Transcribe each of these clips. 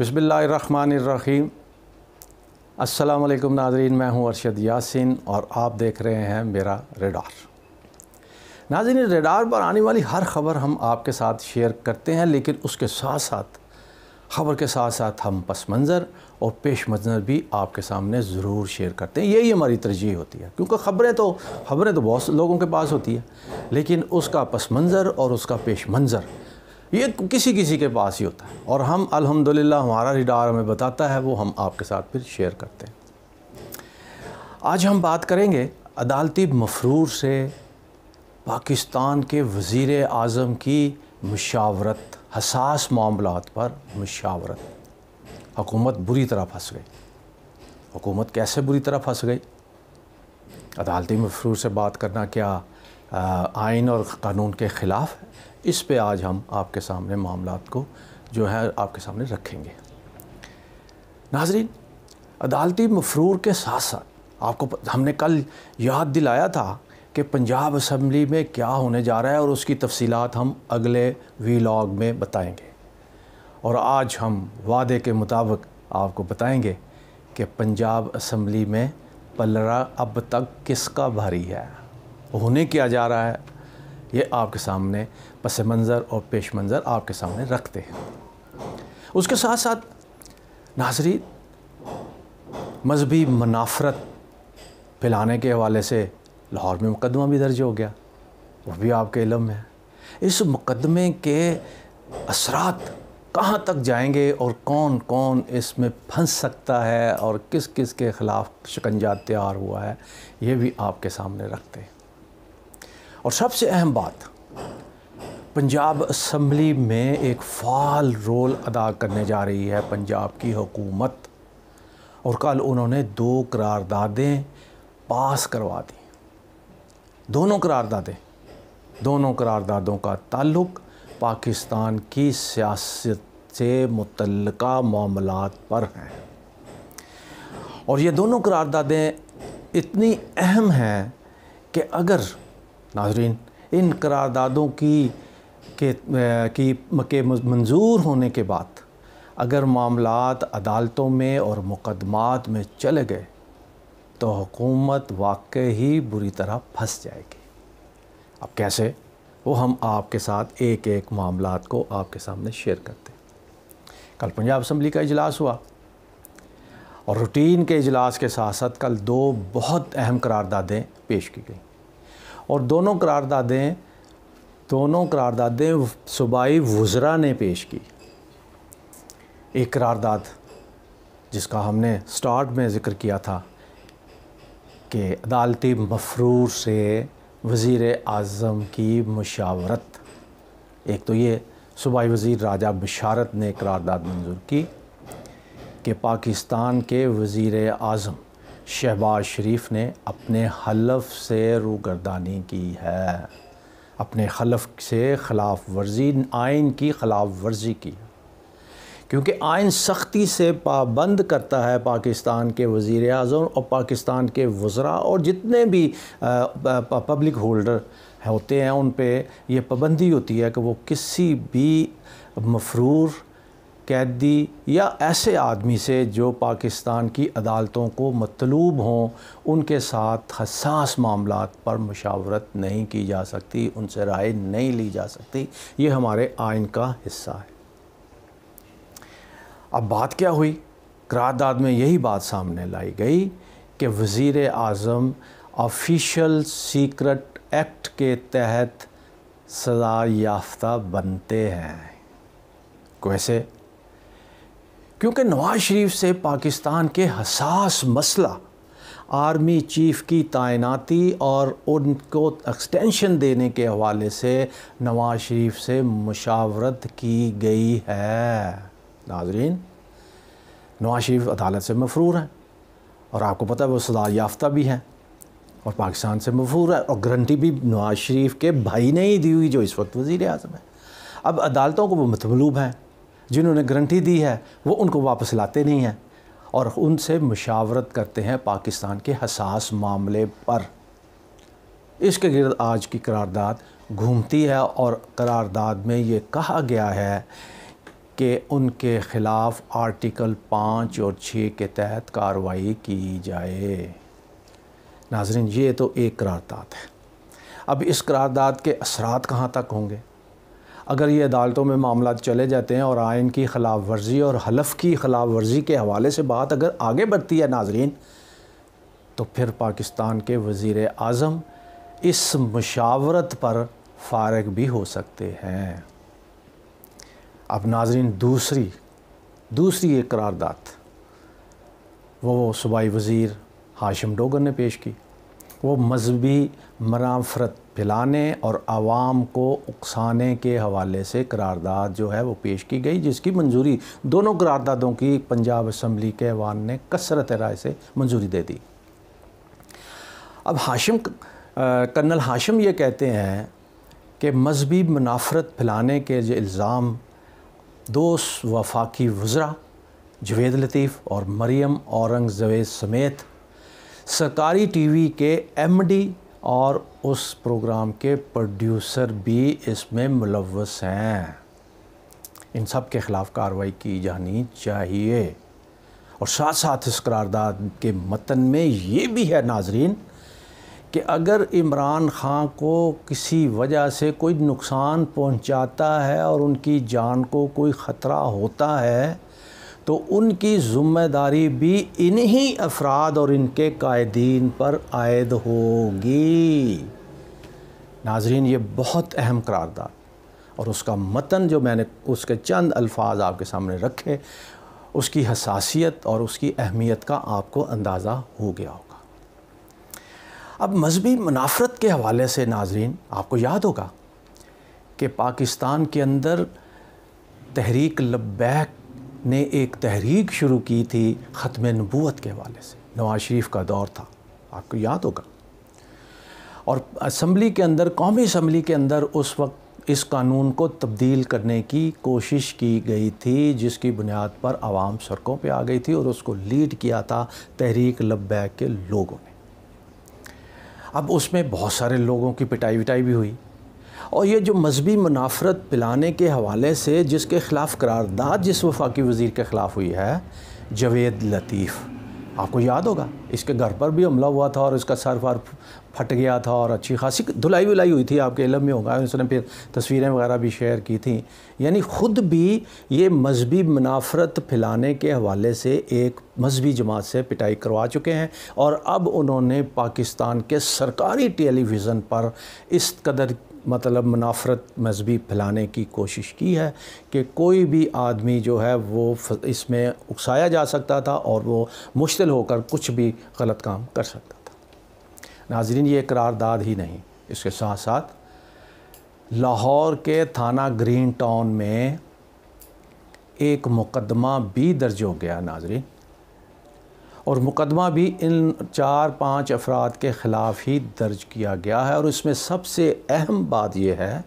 बसमीम अस्सलाम नाजरीन मैं हूं अरशद यासिन और आप देख रहे हैं मेरा रेडार नाजरीन रेडार पर आने वाली हर खबर हम आपके साथ शेयर करते हैं लेकिन उसके साथ साथ ख़बर के साथ साथ हम पस मंज़र और पेश मंज़र भी आपके सामने ज़रूर शेयर करते हैं यही हमारी तरजीह होती है क्योंकि ख़बरें तो ख़बरें तो बहुत लोगों के पास होती है लेकिन उसका पस मंज़र और उसका पेश मंज़र ये किसी किसी के पास ही होता है और हम अल्हम्दुलिल्लाह हमारा रिडार हमें बताता है वो हम आपके साथ फिर शेयर करते हैं आज हम बात करेंगे अदालती मफरूर से पाकिस्तान के वज़ी अजम की मशावरत हसास मामलों पर मशावरत हुकूमत बुरी तरह फंस गई हुकूमत कैसे बुरी तरह फंस गई अदालती मफरूर से बात करना क्या आइन और कानून के ख़िलाफ़ है इस पे आज हम आपके सामने मामला को जो है आपके सामने रखेंगे नाजरीन अदालती मफरूर के साथ साथ आपको हमने कल याद दिलाया था कि पंजाब असम्बली में क्या होने जा रहा है और उसकी तफसीत हम अगले वीलॉग में बताएंगे और आज हम वादे के मुताबिक आपको बताएंगे कि पंजाब असम्बली में पलरा अब तक किसका भारी है होने क्या जा रहा है ये आपके सामने पस मंज़र और पेश मंज़र आपके सामने रखते हैं उसके साथ साथ नाजरी मजहबी मुनाफरत फैलाने के हवाले से लाहौर में मुकदमा भी दर्ज हो गया वह भी आपके इलम है इस मुकदमे के असरात कहाँ तक जाएंगे और कौन कौन इसमें फंस सकता है और किस किस के ख़िलाफ़ शिकंजा तैयार हुआ है ये भी आपके सामने रखते हैं और सबसे अहम बात पंजाब असम्बली में एक फाल रोल अदा करने जा रही है पंजाब की हुकूमत और कल उन्होंने दो करारदादें पास करवा दी दोनों करारदादें दोनों करारदादों का ताल्लुक पाकिस्तान की सियासत से मुतल मामला पर हैं और ये दोनों करारदादें इतनी अहम हैं कि अगर नाजरीन इन करारदादों की के की के मंजूर होने के बाद अगर मामला अदालतों में और मुकदमात में चले गए तो हुकूमत वाक़ ही बुरी तरह फंस जाएगी अब कैसे वो हम आपके साथ एक एक मामला को आपके सामने शेयर करते कल पंजाब असम्बली का इजलास हुआ और रूटीन के अजलास के साथ साथ कल दो बहुत अहम करारदादें पेश की गई और दोनों करारदादें दोनों करारदादें सूबाई वज़रा ने पेश की एक करारदाद जिसका हमने स्टार्ट में ज़िक्र किया था कि अदालती मफरूर से वज़ी अज़म की मशावरत एक तो ये सूबाई वज़ी राजा बशारत ने करारदाद मंजूर की कि पाकिस्तान के वज़ी अज़म शहबाज शरीफ ने अपने हलफ से रूगर्दानी की है अपने खलफ से खिलाफ वर्जी आयन की खिलाफ वर्जी की क्योंकि आयन सख्ती से पाबंद करता है पाकिस्तान के वज़ी अजम और पाकिस्तान के वज्रा और जितने भी पब्लिक होल्डर होते हैं उन पर यह पाबंदी होती है कि वो किसी भी मफरूर कैदी या ऐसे आदमी से जो पाकिस्तान की अदालतों को मतलूब हों उनके साथ हसास मामला पर मशावरत नहीं की जा सकती उनसे राय नहीं ली जा सकती ये हमारे आइन का हिस्सा है अब बात क्या हुई करारदाद में यही बात सामने लाई गई कि वज़ी अजम ऑफिशल सीक्रेट एक्ट के तहत सजा याफ्ता बनते हैं कैसे क्योंकि नवाज शरीफ से पाकिस्तान के हसास मसला आर्मी चीफ़ की तैनाती और उनको एक्सटेंशन देने के हवाले से नवाज शरीफ से मुशावरत की गई है नाजरीन नवाज शरीफ अदालत से मफरूर हैं और आपको पता है वो सजा याफ्ता भी हैं और पाकिस्तान से मफरूर है और गारंटी भी नवाज शरीफ के भाई ने ही दी हुई जो इस वक्त वज़ी अजम है अब अदालतों को वो मतलूब हैं जिन्होंने गारंटी दी है वो उनको वापस लाते नहीं हैं और उनसे मशावरत करते हैं पाकिस्तान के हसास मामले पर इसके गिरद आज की करारदाद घूमती है और करारदाद में ये कहा गया है कि उनके ख़िलाफ़ आर्टिकल पाँच और छः के तहत कार्रवाई की जाए नाजरीन ये तो एक करारदाद है अब इस करारदाद के असरात कहाँ तक होंगे अगर ये अदालतों में मामला चले जाते हैं और आयन की ख़िलाफ़ वर्जी और हलफ की ख़िलाफ़ वर्जी के हवाले से बात अगर आगे बढ़ती है नाजरीन तो फिर पाकिस्तान के वज़ी अजम इस मशावरत पर फारग भी हो सकते हैं अब नाजरीन दूसरी दूसरी एक करारदाद वो सूबाई वज़ीर हाशिम डोगर ने पेश की वो मजहबी मनाफरत फैलाने और आवाम को उकसाने के हवाले से करारदाद जो है वो पेश की गई जिसकी मंजूरी दोनों करारदादों की पंजाब असम्बली के ऐवान ने कसरत राय से मंजूरी दे दी अब हाशिम कर्नल हाशिम ये कहते हैं कि मजहबी मुनाफरत फैलाने के जो इल्ज़ाम दोस्त वफाकी वज़रा जवेद लतीफ़ और मरियम औरंगज़ेब समेत सरकारी टीवी के एमडी और उस प्रोग्राम के प्रोड्यूसर भी इसमें मुलवस हैं इन सब के ख़िलाफ़ कार्रवाई की जानी चाहिए और साथ साथ इस करारदाद के मतन में ये भी है नाजरीन कि अगर इमरान खान को किसी वजह से कोई नुकसान पहुंचाता है और उनकी जान को कोई ख़तरा होता है तो उनकी ज़िम्मेदारी भी इन्हीं अफराद और इनके कायदीन पर आयद होगी नाजरीन ये बहुत अहम करारदाद और उसका मतन जो मैंने उसके चंद अल्फाज आपके सामने रखे उसकी हसासियत और उसकी अहमियत का आपको अंदाज़ा हो गया होगा अब मजहबी मुनाफरत के हवाले से नाजरीन आपको याद होगा कि पाकिस्तान के अंदर तहरीक लब्बैक ने एक तहरीक शुरू की थी ख़त्म नबूत के हवाले से नवाज शरीफ का दौर था आपको याद होगा और असम्बली के अंदर कौमी असम्बली के अंदर उस वक्त इस कानून को तब्दील करने की कोशिश की गई थी जिसकी बुनियाद पर आवाम सड़कों पे आ गई थी और उसको लीड किया था तहरीक लब्बैक के लोगों ने अब उसमें बहुत सारे लोगों की पिटाई विटाई भी हुई और ये जो मजहबी मुनाफरत पिलाने के हवाले से जिसके ख़िलाफ़ करारदाद जिस वफाकी वज़ी के ख़िलाफ़ हुई है जवेद लतीफ़ आपको याद होगा इसके घर पर भी हमला हुआ था और इसका सर फार फट गया था और अच्छी खासी धुलाई वुलाई हुई थी आपके इलम में होगा उसने फिर तस्वीरें वगैरह भी शेयर की थी यानी ख़ुद भी ये मजहबी मुनाफरत फैलाने के हवाले से एक मजहबी जमात से पिटाई करवा चुके हैं और अब उन्होंने पाकिस्तान के सरकारी टेलीविज़न पर इस कदर मतलब मुनाफरत मजहबी फैलाने की कोशिश की है कि कोई भी आदमी जो है वो इसमें उकसाया जा सकता था और वो मुश्तिल होकर कुछ भी गलत काम कर सकता था नाजरीन ये करारदाद ही नहीं इसके साथ साथ लाहौर के थाना ग्रीन टाउन में एक मुकदमा भी दर्ज हो गया नाजरीन और मुकदमा भी इन चार पांच अफराद के ख़िलाफ़ ही दर्ज किया गया है और इसमें सबसे अहम बात यह है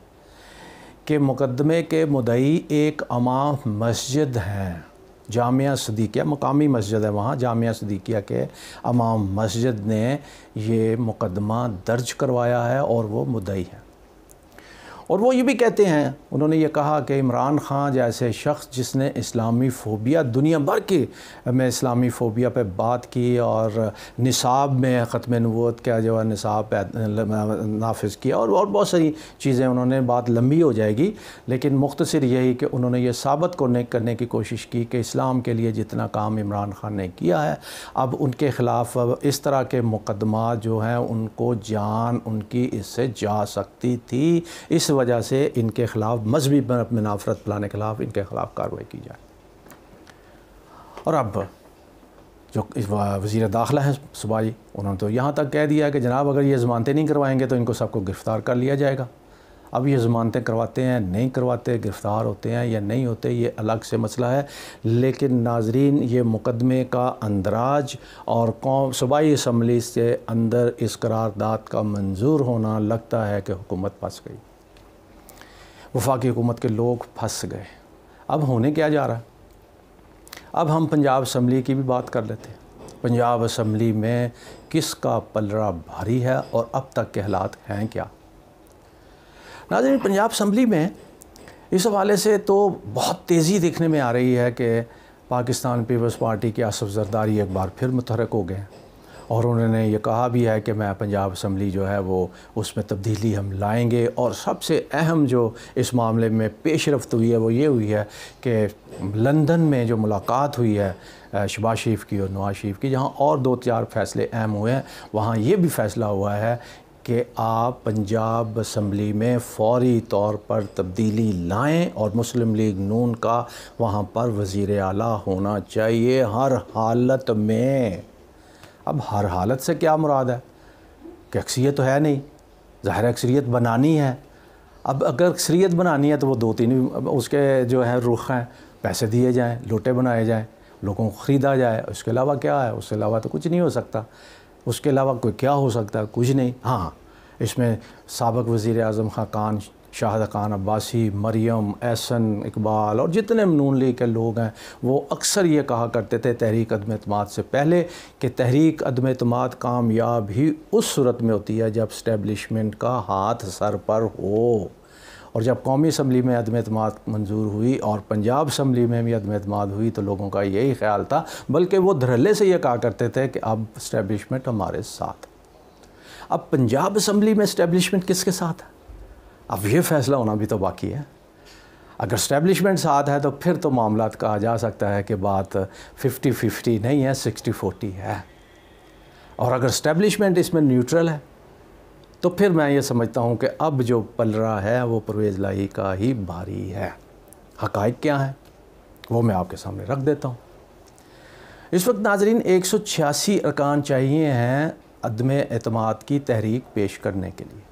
कि मुकदमे के मुदई एक अमाम मस्जिद हैं जामिया सदीकिया मकामी मस्जिद है वहाँ जामिया सदीकिया के अमाम मस्जिद ने ये मुकदमा दर्ज करवाया है और वो मुदई है और वो ये भी कहते हैं उन्होंने ये कहा कि इमरान खान जैसे शख्स जिसने इस्लामी फ़ोबिया दुनिया भर के में इस्लामी फ़ोबिया पे बात की और निसाब में ख़त्म नवोत का जो है निसाब नाफज किया और और बहुत सारी चीज़ें उन्होंने बात लंबी हो जाएगी लेकिन मुख्तर यही कि उन्होंने ये साबित करने करने की कोशिश की कि इस्लाम के लिए जितना काम इमरान खान ने किया है अब उनके ख़िलाफ़ इस तरह के मुकदमा जो हैं उनको जान उनकी इससे जा सकती थी इस वजह से इनके ख़िलाफ़ मजहबी मुनाफरत फैलाने के खिलाफ इनके ख़िलाफ़ कार्रवाई की जाए और अब जो वजीर दाखिला है सूबाई उन्होंने तो यहाँ तक कह दिया कि जनाब अगर ये ज़मानतें नहीं करवाएंगे तो इनको सबको गिरफ़्तार कर लिया जाएगा अब ये ज़मानतें करवाते हैं नहीं करवाते गिरफ़्तार होते हैं या नहीं होते ये अलग से मसला है लेकिन नाजरीन ये मुकदमे का अंदराज और कौम सूबाई इसम्बली से अंदर इस करारदाद का मंजूर होना लगता है कि हुकूमत पास गई वफाकी हुकूमत के लोग फंस गए अब होने क्या जा रहा है अब हम पंजाब असम्बली की भी बात कर लेते हैं पंजाब असम्बली में किसका पलरा भारी है और अब तक के हालात हैं क्या नाजरीन पंजाब असम्बली में इस हवाले से तो बहुत तेज़ी देखने में आ रही है कि पाकिस्तान पीपल्स पार्टी के आसफ़ जरदारी एक बार फिर मुतहरक हो गए हैं और उन्होंने ये कहा भी है कि मैं पंजाब असम्बली जो है वो उसमें तब्दीली हम लाएंगे और सबसे अहम जो इस मामले में पेश रफ्त हुई है वो ये हुई है कि लंदन में जो मुलाकात हुई है शबाज शरीफ की और नवाज शरीफ की जहाँ और दो चार फैसले अहम हुए हैं वहाँ ये भी फैसला हुआ है कि आप पंजाब असम्बली में फौरी तौर पर तब्दीली लाएं और मुस्लिम लीग नून का वहाँ पर वज़ी अली होना चाहिए हर हालत में अब हर हालत से क्या मुराद है कि अक्सरियत तो है नहीं ज़ाहिर अक्सरियत बनानी है अब अगर अक्सरियत बनानी है तो वो दो तीन उसके जो है रुख हैं पैसे दिए जाएँ लोटे बनाए जाएँ लोगों को ख़रीदा जाए उसके अलावा क्या है उसके अलावा तो कुछ नहीं हो सकता उसके अलावा कोई क्या हो सकता है कुछ नहीं हाँ, हाँ। इसमें सबक वज़ी अजम खान कान शाहदा खान अब्बासी मरियम एहसन इकबाल और जितने नून लीग के लोग हैं वो अक्सर ये कहा करते थे तहरीक अदम अतमाद से पहले कि तहरीक अदम अतमाद कामयाब ही उस सूरत में होती है जब स्टबलिशमेंट का हाथ सर पर हो और जब कौमी असम्बली में अदम अतमाद मंजूर हुई और पंजाब असम्बली में भी अदम अतमाद हुई तो लोगों का यही ख्याल था बल्कि वो धरल्ले से ये कहा करते थे कि अब इस्टेबलिशमेंट हमारे साथ अब पंजाब असम्बली में इस्टेबलिशमेंट किसके साथ है अब ये फैसला होना भी तो बाकी है अगर स्टैब्लिशमेंट साथ है तो फिर तो मामला कहा जा सकता है कि बात फिफ्टी फिफ्टी नहीं है सिक्सटी फोर्टी है और अगर स्टैब्लिशमेंट इसमें न्यूट्रल है तो फिर मैं ये समझता हूँ कि अब जो पल रहा है वो परवेज़ लाही का ही भारी है हकाइक क्या है वो मैं आपके सामने रख देता हूँ इस वक्त नाजरीन एक सौ छियासी अरकान चाहिए हैं अदम अतमाद की तहरीक पेश करने के लिए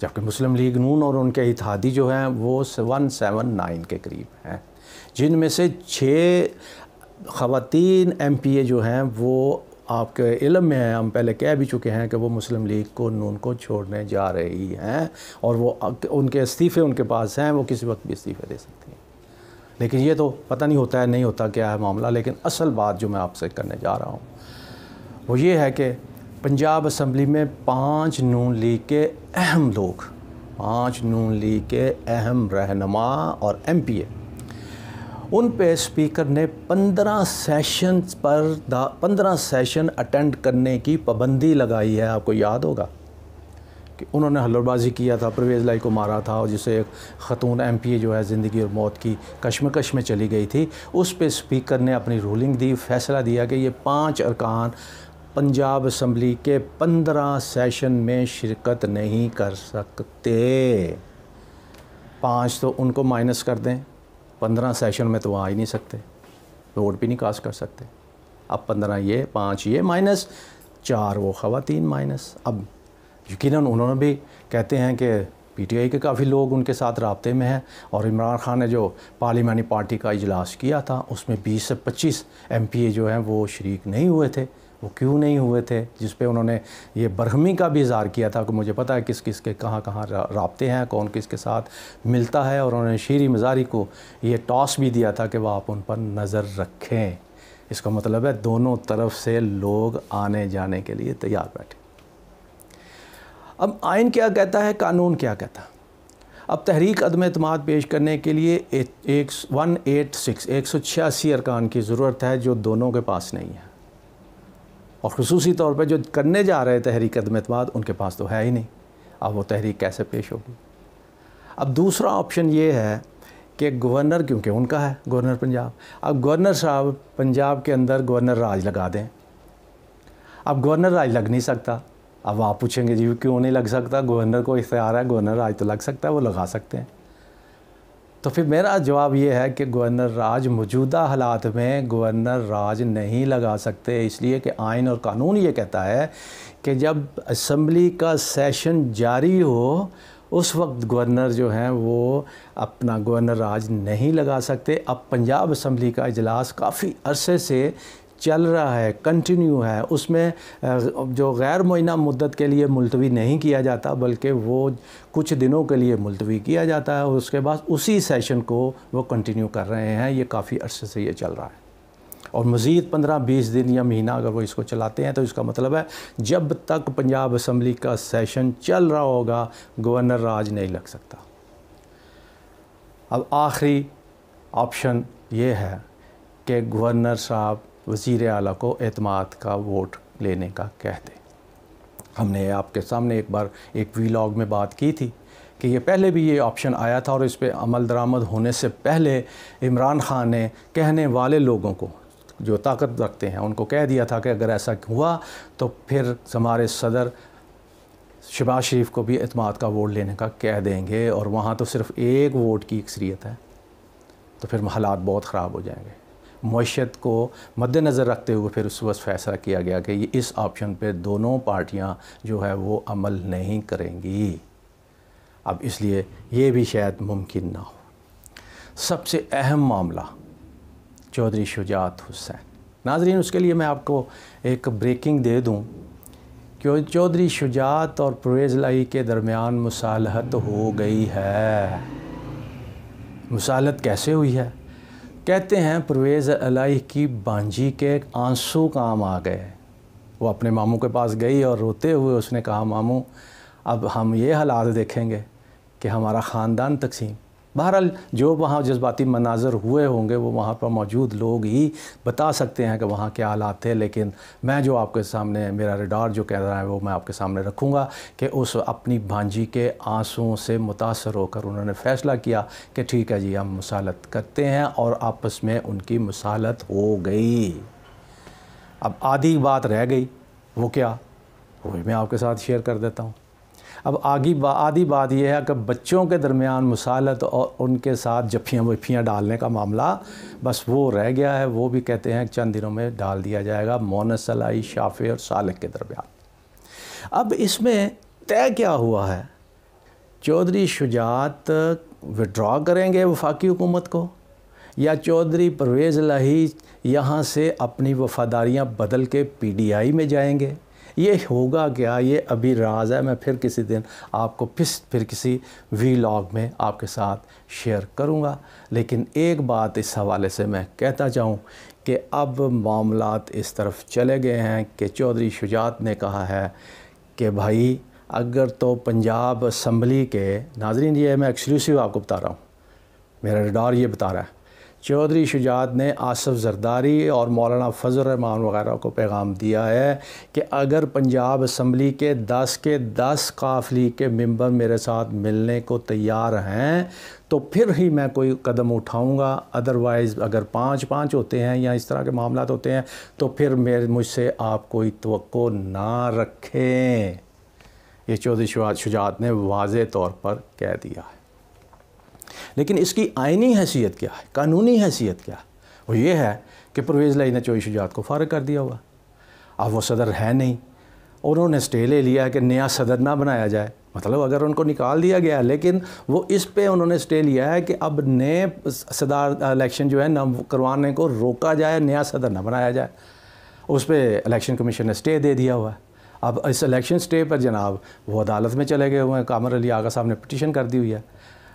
जबकि मुस्लिम लीग नून और उनके इतिहादी जो हैं वो वन सेवन नाइन के करीब हैं जिनमें से छः ख़वान एम पी ए जो हैं वो आपके इलम में हैं हम पहले कह भी चुके हैं कि वो मुस्लिम लीग को नून को छोड़ने जा रही हैं और वो उनके इस्तीफ़े उनके पास हैं वो किसी वक्त भी इस्तीफ़े दे सकती हैं लेकिन ये तो पता नहीं होता है नहीं होता क्या है मामला लेकिन असल बात जो मैं आपसे करने जा रहा हूँ वो ये है कि पंजाब असम्बली में पांच नून लीग के अहम लोग पांच नून लीग के अहम रहनमा और एम पी ए उन पे स्पीकर ने पंद्रह सेशन पर पंद्रह सेशन अटेंड करने की पाबंदी लगाई है आपको याद होगा कि उन्होंने हल्लबाजी किया था परवेज़ लाई को मारा था और जिसे एक ख़तून एम पी ए जो है ज़िंदगी और मौत की कश्मकश में चली गई थी उस पर स्पीकर ने अपनी रूलिंग दी फैसला दिया कि ये पाँच अरकान पंजाब असम्बली के पंद्रह सेशन में शिरकत नहीं कर सकते पाँच तो उनको माइनस कर दें पंद्रह सेशन में तो आ ही नहीं सकते वोट भी नहीं कास्ट कर सकते अब पंद्रह ये पाँच ये माइनस चार वो ख़वान माइनस अब यकीन उन्होंने भी कहते हैं कि पीटीआई के काफ़ी लोग उनके साथ रबते में हैं और इमरान खान ने जो पार्लिमानी पार्टी का इजलास किया था उसमें 20 से 25 एमपीए जो हैं वो शरीक नहीं हुए थे वो क्यों नहीं हुए थे जिस पे उन्होंने ये बरहमी का भी इजहार किया था कि मुझे पता है किस किस के कहाँ कहाँ रबते हैं कौन किस के साथ मिलता है और उन्होंने शीरी मज़ारी को ये टॉस भी दिया था कि वह आप उन पर नज़र रखें इसका मतलब है दोनों तरफ से लोग आने जाने के लिए तैयार बैठे अब आयन क्या कहता है कानून क्या कहता है अब तहरीक अदम अतमाद पेश करने के लिए एक वन एट सिक्स एक सौ छियासी अरकान की ज़रूरत है जो दोनों के पास नहीं है और खसूसी तौर पर जो करने जा रहे तहरीक अदम अदमतमाद उनके पास तो है ही नहीं अब वो तहरीक कैसे पेश होगी अब दूसरा ऑप्शन ये है कि गवर्नर क्योंकि उनका है गवर्नर पंजाब अब गवर्नर साहब पंजाब के अंदर गवर्नर राज लगा दें अब गवर्नर राज लग नहीं सकता अब आप पूछेंगे जी क्यों नहीं लग सकता गवर्नर को इख्तियार है गवर्नर राज तो लग सकता है वो लगा सकते हैं तो फिर मेरा जवाब ये है कि गवर्नर राज मौजूदा हालात में गवर्नर राज नहीं लगा सकते इसलिए कि आइन और कानून ये कहता है कि जब असम्बली का सेशन जारी हो उस वक्त गवर्नर जो हैं वो अपना गवर्नर राज नहीं लगा सकते अब पंजाब असम्बली का इजलास काफ़ी अरसे से चल रहा है कंटिन्यू है उसमें जो गैर मुइना मुद्दत के लिए मुलतवी नहीं किया जाता बल्कि वो कुछ दिनों के लिए मुलतवी किया जाता है और उसके बाद उसी सेशन को वो कंटिन्यू कर रहे हैं ये काफ़ी अरसे से ये चल रहा है और मज़ीद पंद्रह बीस दिन या महीना अगर वो इसको चलाते हैं तो इसका मतलब है जब तक पंजाब असम्बली का सेशन चल रहा होगा गवर्नर राज नहीं लग सकता अब आखिरी ऑप्शन ये है कि गवर्नर साहब वज़ी अली को अतमाद का वोट लेने का कह दें हमने आपके सामने एक बार एक वीलॉग में बात की थी कि ये पहले भी ये ऑप्शन आया था और इस पर अमल दरामद होने से पहले इमरान ख़ान ने कहने वाले लोगों को जो ताकत रखते हैं उनको कह दिया था कि अगर ऐसा हुआ तो फिर हमारे सदर शबाज शरीफ को भी अतमाद का वोट लेने का कह देंगे और वहाँ तो सिर्फ एक वोट की अक्सरियत है तो फिर हालात बहुत ख़राब हो जाएंगे मीशत को मद्दनज़र रखते हुए फिर उस वक्त फैसला किया गया कि ये इस ऑप्शन पर दोनों पार्टियाँ जो है वो अमल नहीं करेंगी अब इसलिए ये भी शायद मुमकिन ना हो सबसे अहम मामला चौधरी शुजात हुसैन नाजरीन उसके लिए मैं आपको एक ब्रेकिंग दे दूँ कि चौधरी शुजात और परवेज़ लाई के दरमियान मुसालहत हो गई है मुसालत कैसे हुई है कहते हैं परवेज़ अलाई की बांझी के आंसू काम आ गए वो अपने मामू के पास गई और रोते हुए उसने कहा मामू अब हम ये हालात देखेंगे कि हमारा ख़ानदान तकसीम बहरहाल जो वहाँ जज्बाती मनाजर हुए होंगे वो वहाँ पर मौजूद लोग ही बता सकते हैं कि वहाँ क्या हालात थे लेकिन मैं जो आपके सामने मेरा रिडार जो कह रहा है वो मैं आपके सामने रखूँगा कि उस अपनी भांजी के आंसुओं से मुतासर होकर उन्होंने फ़ैसला किया कि ठीक है जी हम मसालत करते हैं और आपस में उनकी मसालत हो गई अब आधी बात रह गई वो क्या वही मैं आपके साथ शेयर कर देता हूँ अब आगे बा, आधी बात यह है कि बच्चों के दरमियान मसालत और उनके साथ जफियाँ वफियाँ डालने का मामला बस वो रह गया है वो भी कहते हैं चंद दिनों में डाल दिया जाएगा मोनसलाई शाफे और सालक के दरमियान अब इसमें तय क्या हुआ है चौधरी शुजात विड्रॉ करेंगे वफाकी हुकूमत को या चौधरी परवेज़ लाही यहाँ से अपनी वफादारियाँ बदल के आई में जाएंगे ये होगा क्या ये अभी राज है मैं फिर किसी दिन आपको फिर फिर किसी वीलॉग में आपके साथ शेयर करूँगा लेकिन एक बात इस हवाले से मैं कहता चाहूँ कि अब मामला इस तरफ चले गए हैं कि चौधरी शुजात ने कहा है कि भाई अगर तो पंजाब असम्बली के नाजरीन ये मैं एक्सक्लूसिव आपको बता रहा हूँ मेरा रिडॉर ये बता रहा है चौधरी शुजात ने आसफ़ जरदारी और मौलाना फजल रहमान वगैरह को पैगाम दिया है कि अगर पंजाब असम्बली के दस के दस काफली के मेंबर मेरे साथ मिलने को तैयार हैं तो फिर ही मैं कोई कदम उठाऊंगा अदरवाइज़ अगर पाँच पाँच होते हैं या इस तरह के मामला होते हैं तो फिर मेरे मुझसे आप कोई तो ना रखें ये चौधरी शुजात ने वाज तौर पर कह दिया है लेकिन इसकी आइनी हैसियत क्या है कानूनी हैसियत क्या है वो ये है कि परवेज़ लाई ने चोई शुजात को फारग कर दिया हुआ अब वो सदर है नहीं उन्होंने स्टे ले लिया कि नया सदर ना बनाया जाए मतलब अगर उनको निकाल दिया गया लेकिन वो इस पे उन्होंने स्टे लिया है कि अब नए सदार इलेक्शन जो है ना करवाने को रोका जाए नया सदर ना बनाया जाए उस पर इलेक्शन कमीशन ने स्टे दे दिया हुआ है अब इस इलेक्शन स्टे पर जनाब वो अदालत में चले गए हुए हैं कामर अली आगा साहब ने पटिशन कर दी हुई है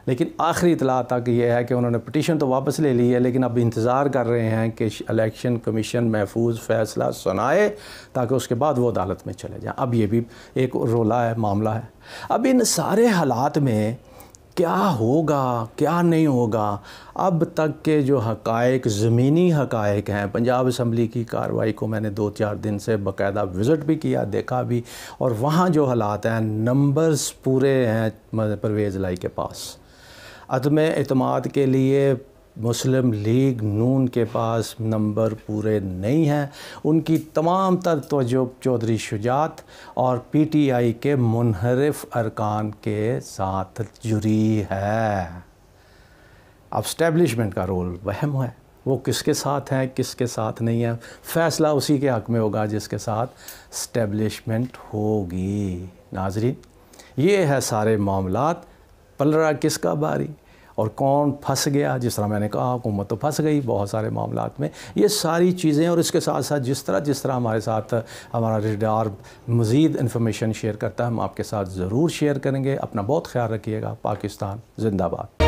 लेकिन आखिरी इतला तक ये है कि उन्होंने पटिशन तो वापस ले ली है लेकिन अब इंतज़ार कर रहे हैं कि इलेक्शन कमीशन महफूज फैसला सुनाए ताकि उसके बाद वो अदालत में चले जाएँ अब ये भी एक रोला है मामला है अब इन सारे हालात में क्या होगा क्या नहीं होगा अब तक के जो हकायक ज़मीनी हकायक हैं पंजाब असम्बली की कार्रवाई को मैंने दो चार दिन से बकायदा विज़िट भी किया देखा भी और वहाँ जो हालात हैं नंबर्स पूरे हैं परवेज़ लाई के पास अदम अतमाद के लिए मुस्लिम लीग नून के पास नंबर पूरे नहीं हैं उनकी तमाम तर तोजो चौधरी शुजात और पी टी आई के मुनहरफ अरकान के साथ जुड़ी है अब स्टैब्लिशमेंट का रोल वहम है वो किसके साथ हैं किसके साथ नहीं है फ़ैसला उसी के हक़ में होगा जिसके साथ स्टैब्लिशमेंट होगी नाजरीन ये है सारे मामला पल रहा किसका बारी और कौन फंस गया जिस तरह मैंने कहा हुकूमत तो फंस गई बहुत सारे मामला में ये सारी चीज़ें और इसके साथ साथ जिस तरह जिस तरह हमारे साथ हमारा रिडार मज़ीद इन्फॉर्मेशन शेयर करता है हम आपके साथ ज़रूर शेयर करेंगे अपना बहुत ख्याल रखिएगा पाकिस्तान जिंदाबाद